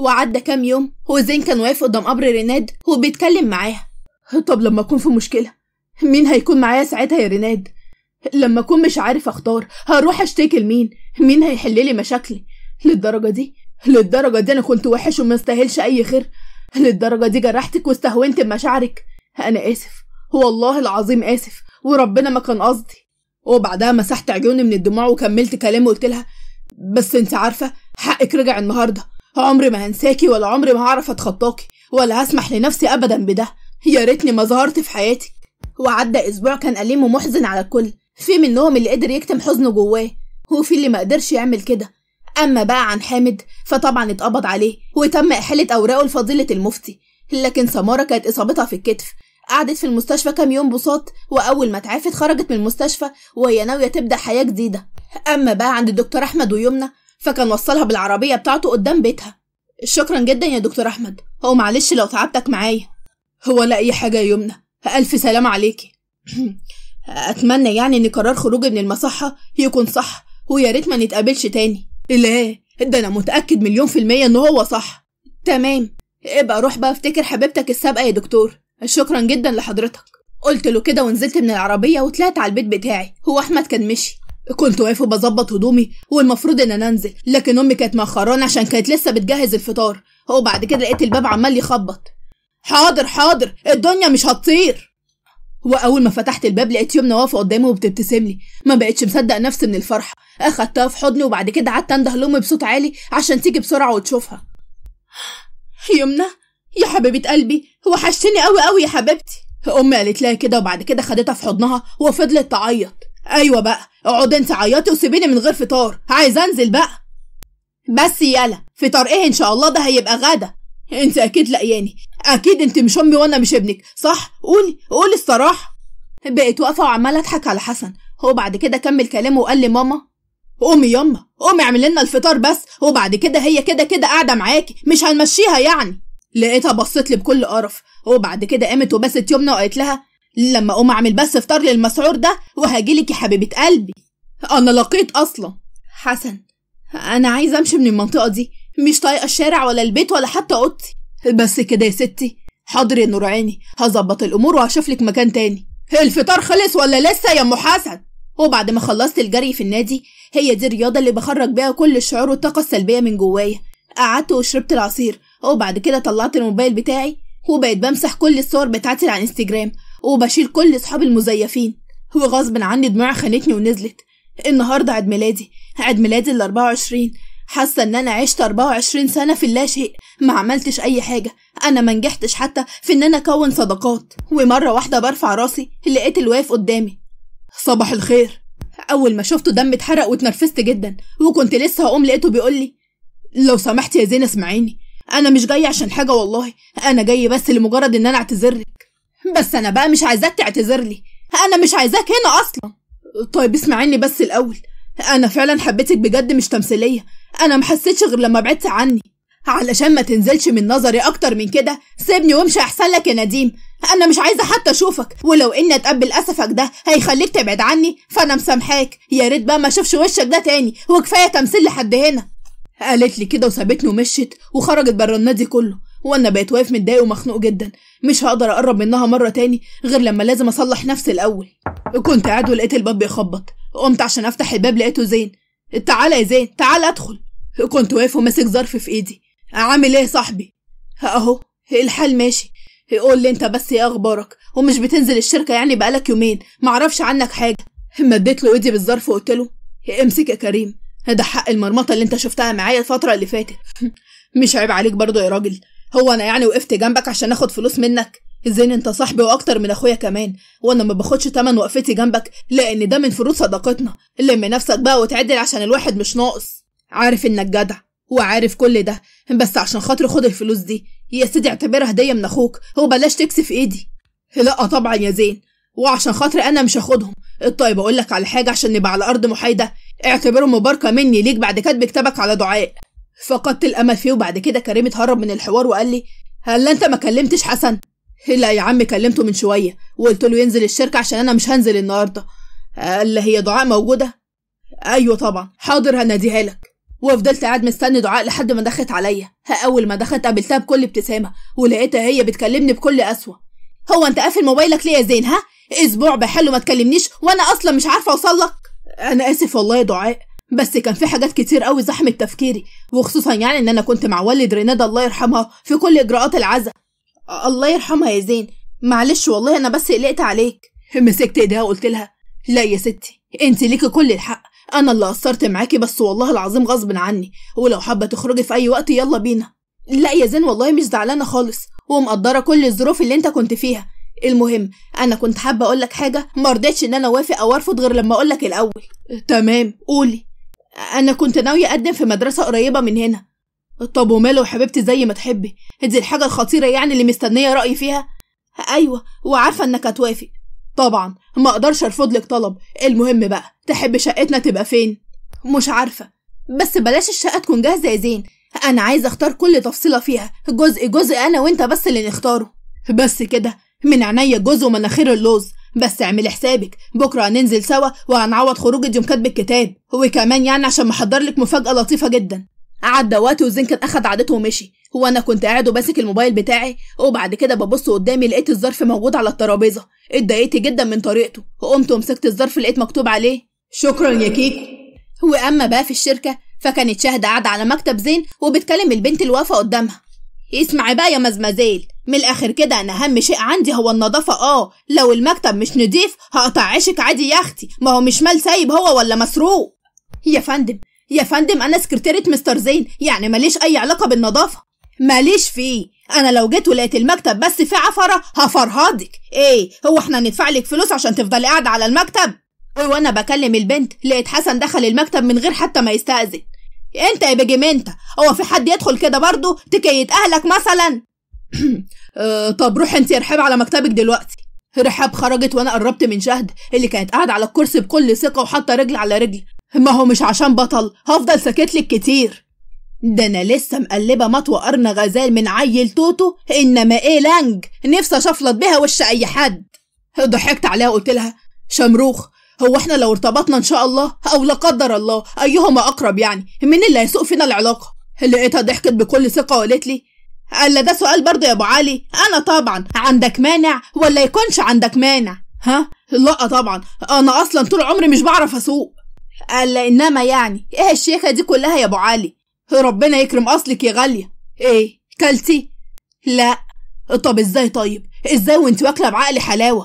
وعدى كام يوم وزين كان واقف قدام قبر ريناد وبيتكلم معاها طب لما أكون في مشكلة مين هيكون معايا ساعتها يا ريناد لما أكون مش عارف أختار هروح أشتكي لمين مين هيحل لي مشاكلي للدرجة دي للدرجة دي أنا كنت وحش وما استاهلش أي خير للدرجة دي جرحتك واستهونت بمشاعرك أنا آسف والله العظيم آسف وربنا ما كان قصدي وبعدها مسحت عيوني من الدموع وكملت كلامي وقلت لها بس انت عارفة حقك رجع النهاردة عمري ما هنساكي ولا عمري ما هعرف اتخطاكي ولا هسمح لنفسي ابدا بده يا ريتني ما ظهرت في حياتك وعدى اسبوع كان اليم ومحزن على الكل في منهم اللي قدر يكتم حزنه جواه وفي اللي ما قدرش يعمل كده اما بقى عن حامد فطبعا اتقبض عليه وتم احاله اوراقه لفضيله المفتي لكن سماره كانت اصابتها في الكتف قعدت في المستشفى كام يوم بساط واول ما اتعافت خرجت من المستشفى وهي ناويه تبدا حياه جديده اما بقى عند الدكتور احمد ويمنى فكان وصلها بالعربية بتاعته قدام بيتها شكرا جدا يا دكتور أحمد هو معلش لو تعبتك معايا هو لا أي حاجة يا يمنى ألف سلام عليكي أتمنى يعني إن قرار خروجي من المصحة يكون صح ويا ريت ما نتقابلش تاني لا ده أنا متأكد مليون في المية إن هو صح تمام ابقى روح بقى افتكر حبيبتك السابقة يا دكتور شكرا جدا لحضرتك قلت له كده ونزلت من العربية وطلعت على البيت بتاعي هو أحمد كان مشي كنت واقف وبظبط هدومي والمفروض ان انا انزل لكن امي كانت مأخراني عشان كانت لسه بتجهز الفطار وبعد كده لقيت الباب عمال يخبط حاضر حاضر الدنيا مش هتطير واول ما فتحت الباب لقيت يمنى واقفه قدامي وبتبتسم لي ما بقتش مصدق نفسي من الفرحه اخدتها في حضني وبعد كده قعدت انده لامي بصوت عالي عشان تيجي بسرعه وتشوفها يمنى يا حبيبه قلبي وحشتني قوي قوي يا حبيبتي امي قالت لها كده وبعد كده خدتها في حضنها وفضلت تعيط ايوه بقى اقعد انت عيطي وسيبيني من غير فطار عايز انزل بقى بس يلا فطار ايه ان شاء الله ده هيبقى غدا انت اكيد لقياني اكيد انت مش امي وانا مش ابنك صح قولي قولي الصراحه بقيت واقفه وعماله اضحك على حسن هو بعد كده كمل كلامه وقال لي ماما قومي يما قومي اعملي لنا الفطار بس وبعد كده هي كده كده قاعده معاكي مش هنمشيها يعني لقيتها بصت لي بكل قرف وبعد كده قامت وبست يمنى وقالت لها لما اقوم اعمل بس فطار للمسعور ده وهاجيلك يا حبيبه قلبي انا لقيت اصلا حسن انا عايزه امشي من المنطقه دي مش طايقه الشارع ولا البيت ولا حتى اوضتي بس كده يا ستي حاضر يا نور عيني هظبط الامور وهشوف لك مكان تاني الفطار خلص ولا لسه يا ام حسن وبعد ما خلصت الجري في النادي هي دي الرياضه اللي بخرج بيها كل الشعور والطاقه السلبيه من جوايا قعدت وشربت العصير وبعد كده طلعت الموبايل بتاعي وبقيت بمسح كل الصور بتاعتي على انستجرام وبشيل كل اصحابي المزيفين وغصب عني دموعي خانتني ونزلت النهارده عيد ميلادي عيد ميلادي ال 24 حاسه ان انا عشت 24 سنه في اللاشيء ما عملتش اي حاجه انا ما نجحتش حتى في ان انا اكون صداقات ومره واحده برفع راسي لقيت الواقف قدامي صباح الخير اول ما شفته دم اتحرق واتنرفزت جدا وكنت لسه هقوم لقيته بيقول لي لو سمحت يا زين اسمعيني انا مش جاي عشان حاجه والله انا جاي بس لمجرد ان انا اعتذر لك بس انا بقى مش عايزاك تعتذر لي انا مش عايزاك هنا اصلا طيب اسمعيني بس الاول انا فعلا حبيتك بجد مش تمثيليه انا محسيتش غير لما بعدت عني علشان ما تنزلش من نظري اكتر من كده سيبني وامشي احسن لك يا نديم انا مش عايزه حتى اشوفك ولو اني اتقبل اسفك ده هيخليك تبعد عني فانا مسامحاك يا ريت بقى ما اشوفش وشك ده تاني وكفايه تمثيل لحد هنا قالت لي كده وسابتني ومشت وخرجت بره النادي كله وانا بقيت واقف متضايق ومخنوق جدا مش هقدر اقرب منها مره تاني غير لما لازم اصلح نفسي الاول كنت قاعد ولقيت الباب بيخبط قمت عشان افتح الباب لقيته زين تعالى يا زين تعالى ادخل كنت واقف وماسك ظرف في ايدي عامل ايه يا صاحبي اهو الحال ماشي قول لي انت بس ايه اخبارك ومش بتنزل الشركه يعني بقالك يومين معرفش عنك حاجه مديت له ايدي بالظرف وقلت له امسك يا كريم ده حق المرمطه اللي انت شفتها معايا الفتره اللي فاتت مش عيب عليك برضه يا راجل هو انا يعني وقفت جنبك عشان اخد فلوس منك ازاي انت صاحبي واكتر من اخويا كمان وانا ما باخدش تمن وقفتي جنبك لان ده من فروض صداقتنا لم نفسك بقى وتعدل عشان الواحد مش ناقص عارف انك جدع وعارف كل ده بس عشان خاطر خد الفلوس دي يا سيدي اعتبرها هديه من اخوك وبلاش تكسف ايدي لا طبعا يا زين وعشان خاطر انا مش هاخدهم طيب اقول لك على حاجه عشان نبقى على ارض محايده اعتبره مباركه مني ليك بعد كتب كتابك على دعاء فقدت الامل فيه وبعد كده كريم اتهرب من الحوار وقال لي هل انت ما كلمتش حسن لا يا عم كلمته من شويه وقلت له ينزل الشركه عشان انا مش هنزل النهارده قال لي هي دعاء موجوده ايوه طبعا حاضر هناديها لك وفضلت قاعد مستني دعاء لحد ما دخلت عليا اول ما دخلت قابلتها بكل ابتسامه ولقيتها هي بتكلمني بكل قسوه هو انت قافل موبايلك ليه يا زين ها اسبوع بحاله ما تكلمنيش وانا اصلا مش عارفه اوصل لك انا اسف والله يا دعاء بس كان في حاجات كتير قوي زحمت تفكيري وخصوصا يعني ان انا كنت مع والد رينادا الله يرحمها في كل اجراءات العزاء الله يرحمها يا زين معلش والله انا بس قلقت عليك مسكت ايديها وقلت لها لا يا ستي انت ليكي كل الحق انا اللي قصرت معاكي بس والله العظيم غصب عني ولو حابه تخرجي في اي وقت يلا بينا لا يا زين والله مش زعلانه خالص ومقدره كل الظروف اللي انت كنت فيها المهم انا كنت حابه اقول لك حاجه ما رضيتش ان انا اوافق او ارفض غير لما اقول لك الاول تمام قولي انا كنت ناوية اقدم في مدرسة قريبة من هنا طب وماله حبيبتي زي ما تحبي دي الحاجة الخطيرة يعني اللي مستنية رأيي فيها ايوه وعارفة انك هتوافق طبعا ما اقدرش ارفض لك طلب المهم بقى تحب شقتنا تبقى فين مش عارفة بس بلاش الشقة تكون جاهزة يا زين انا عايزة اختار كل تفصيلة فيها جزء جزء انا وانت بس اللي نختاره بس كده من عينيا جزء ومناخير اللوز بس اعمل حسابك بكره هننزل سوا وهنعوض خروج يوم كاتب الكتاب وكمان يعني عشان محضر لك مفاجاه لطيفه جدا عدى وقت كان اخد عادته ومشي هو انا كنت قاعد وماسك الموبايل بتاعي وبعد كده ببص قدامي لقيت الظرف موجود على الترابيزه اتضايقت جدا من طريقته وقمت ومسكت الظرف لقيت مكتوب عليه شكرا يا كيك واما بقى في الشركه فكانت شاهده قاعده على مكتب زين وبتكلم البنت اللي واقفه قدامها اسمع بقى يا مزمزيل من الاخر كده انا اهم شيء عندي هو النظافه اه لو المكتب مش نضيف هقطع عيشك عادي يا اختي ما هو مش مال سايب هو ولا مسروق يا فندم يا فندم انا سكرتيره مستر زين يعني ماليش اي علاقه بالنظافه ماليش فيه انا لو جيت ولقيت المكتب بس فيه عفره هفرهدك ايه هو احنا ندفع لك فلوس عشان تفضلي قاعده على المكتب وانا أيوة، بكلم البنت لقيت حسن دخل المكتب من غير حتى ما يستأذن انت يا بيجيمنتا هو في حد يدخل كده برضه تكيت اهلك مثلا أه طب روح انت يا رحاب على مكتبك دلوقتي رحاب خرجت وانا قربت من شهد اللي كانت قاعده على الكرسي بكل ثقه وحاطه رجل على رجل ما هو مش عشان بطل هفضل ساكت لك كتير ده انا لسه مقلبه مطوى قرن غزال من عيل توتو انما ايه لانج نفسي اشفلط بيها وش اي حد ضحكت عليها وقلت لها شمروخ هو احنا لو ارتبطنا ان شاء الله او لا قدر الله ايهما اقرب يعني مين اللي هيسوق فينا العلاقه لقيتها ضحكت بكل ثقه وقالت لي الا ده سؤال برضه يا ابو علي انا طبعا عندك مانع ولا يكونش عندك مانع ها لا طبعا انا اصلا طول عمري مش بعرف اسوق الا انما يعني ايه الشيخه دي كلها يا ابو علي ربنا يكرم اصلك يا غاليه ايه كلتي لا طب ازاي طيب ازاي وانت واكله بعقلي حلاوه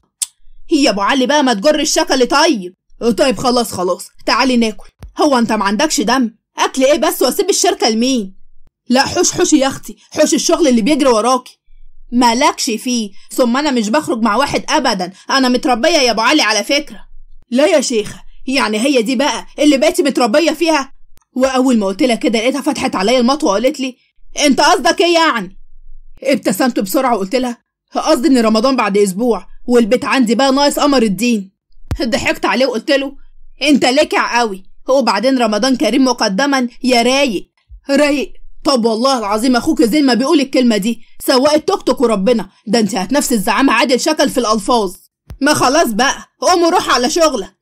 هي يا ابو علي بقى ما تجر الشكل طيب طيب خلاص خلاص تعالي ناكل هو انت ما عندكش دم اكل ايه بس واسيب الشركه لمين لا حوش حوشي يا اختي حوش الشغل اللي بيجري وراكي مالكش فيه ثم انا مش بخرج مع واحد ابدا انا متربيه يا ابو علي على فكره لا يا شيخه يعني هي دي بقى اللي بقيتي متربيه فيها واول ما قلت لها كده لقيتها فتحت عليا المطوه وقالت لي انت قصدك ايه يعني ابتسمت بسرعه وقلت لها قصدي ان رمضان بعد اسبوع والبيت عندي بقى ناقص قمر الدين ضحكت عليه وقلت له انت لكع قوي وبعدين رمضان كريم مقدما يا رايق رايق طب والله العظيم اخوك زي ما بيقول الكلمه دي سواق التوك توك وربنا ده انت هتنفس الزعامه عادل شكل في الالفاظ ما خلاص بقى قوم وروح على شغلك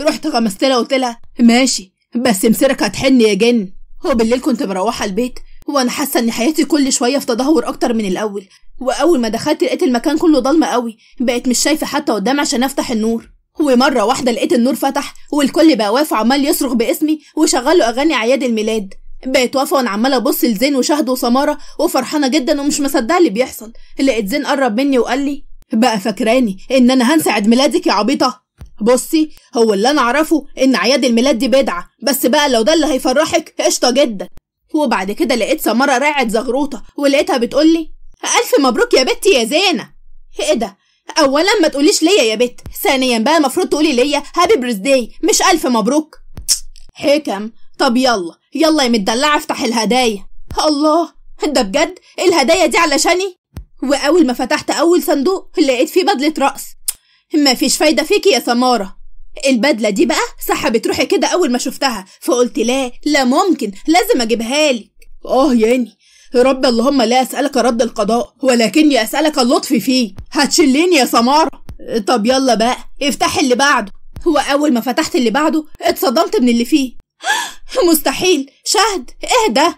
رحت غمست وقلت لها ماشي بس مسيرك هتحن يا جن وبالليل كنت مروحه البيت هو انا حاسه ان حياتي كل شويه في تدهور اكتر من الاول واول ما دخلت لقيت المكان كله ضلمه قوي بقيت مش شايفه حتى قدام عشان افتح النور ومره واحده لقيت النور فتح والكل بقى واقف عمال يصرخ باسمي وشغلوا اغاني اعياد الميلاد بقيت واقفه وانا عماله ابص لزين وشهد وسماره وفرحانه جدا ومش مصدقه اللي بيحصل لقيت زين قرب مني وقال لي بقى فاكراني ان انا هنسى عيد ميلادك يا عبيطه بصي هو اللي انا اعرفه ان اعياد الميلاد دي بدعه بس بقى لو ده اللي هيفرحك قشطه جدا وبعد كده لقيت سمارة راعت زغروطة ولقيتها بتقولي ألف مبروك يا بت يا زينة إيه ده أولا ما تقوليش ليا يا بت ثانيا بقى المفروض تقولي ليا هابي بريس مش ألف مبروك حكم طب يلا يلا يا متدلعة افتح الهدايا الله ده بجد الهدايا دي علشاني وأول ما فتحت أول صندوق لقيت فيه بدلة رقص مفيش فايدة فيكي يا سمارة البدله دي بقى سحبت روحي كده اول ما شفتها فقلت لا لا ممكن لازم اجيبها لك اه ياني يا رب اللهم لا اسالك رد القضاء ولكني اسالك اللطف فيه هتشليني يا سماره طب يلا بقى افتح اللي بعده واول ما فتحت اللي بعده اتصدمت من اللي فيه مستحيل شهد اهدى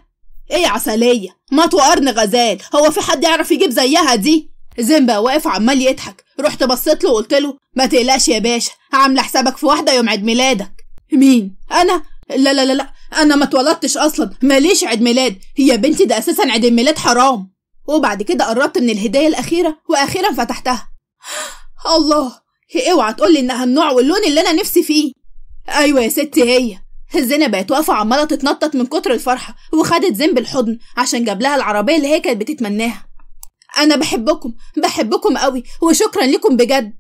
ايه عسليه ما تقرن غزال هو في حد يعرف يجيب زيها دي زين بقى واقف عمال يضحك رحت بصيت له وقلت له ما تقلقش يا باشا عامله حسابك في واحده يوم عيد ميلادك مين انا لا لا لا لا انا ما اتولدتش اصلا ماليش عيد ميلاد هي بنتي ده اساسا عيد الميلاد حرام وبعد كده قربت من الهديه الاخيره واخيرا فتحتها آه، الله اوعى تقولي انها النوع واللون اللي انا نفسي فيه ايوه يا ستي هي الزينة بقت واقفة عمالة تتنطط من كتر الفرحة وخدت زين بالحضن عشان جاب لها العربية اللي هي كانت بتتمناها انا بحبكم بحبكم قوي وشكرا لكم بجد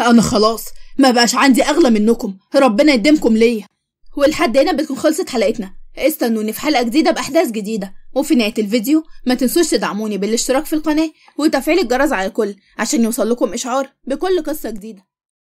انا خلاص ما بقاش عندي اغلى منكم ربنا يديمكم ليا ولحد هنا بتكون خلصت حلقتنا استنوني في حلقه جديده باحداث جديده وفي نهايه الفيديو ما تنسوش تدعموني بالاشتراك في القناه وتفعيل الجرس على الكل عشان يوصل لكم اشعار بكل قصه جديده